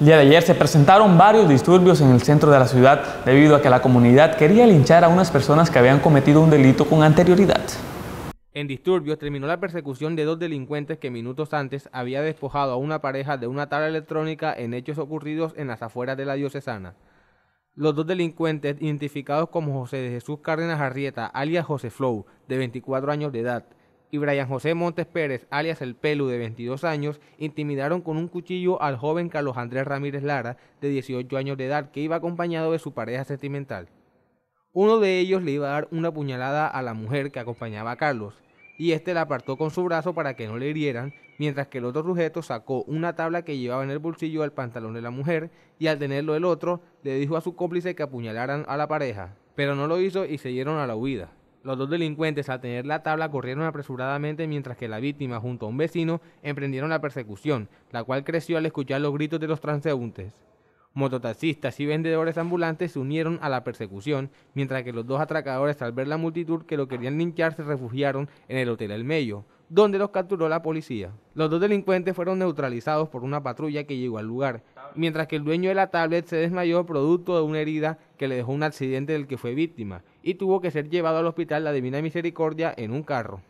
El día de ayer se presentaron varios disturbios en el centro de la ciudad debido a que la comunidad quería linchar a unas personas que habían cometido un delito con anterioridad. En disturbios terminó la persecución de dos delincuentes que minutos antes había despojado a una pareja de una tabla electrónica en hechos ocurridos en las afueras de la diocesana. Los dos delincuentes, identificados como José de Jesús Cárdenas Arrieta, alias José Flow, de 24 años de edad, y Brian José Montes Pérez, alias el Pelu, de 22 años, intimidaron con un cuchillo al joven Carlos Andrés Ramírez Lara, de 18 años de edad, que iba acompañado de su pareja sentimental. Uno de ellos le iba a dar una puñalada a la mujer que acompañaba a Carlos, y este la apartó con su brazo para que no le hirieran, mientras que el otro sujeto sacó una tabla que llevaba en el bolsillo del pantalón de la mujer, y al tenerlo el otro, le dijo a su cómplice que apuñalaran a la pareja, pero no lo hizo y se dieron a la huida. Los dos delincuentes, al tener la tabla, corrieron apresuradamente mientras que la víctima, junto a un vecino, emprendieron la persecución, la cual creció al escuchar los gritos de los transeúntes. Mototaxistas y vendedores ambulantes se unieron a la persecución, mientras que los dos atracadores, al ver la multitud que lo querían linchar, se refugiaron en el Hotel El Mello, donde los capturó la policía. Los dos delincuentes fueron neutralizados por una patrulla que llegó al lugar, mientras que el dueño de la tablet se desmayó producto de una herida que le dejó un accidente del que fue víctima y tuvo que ser llevado al hospital La Divina Misericordia en un carro.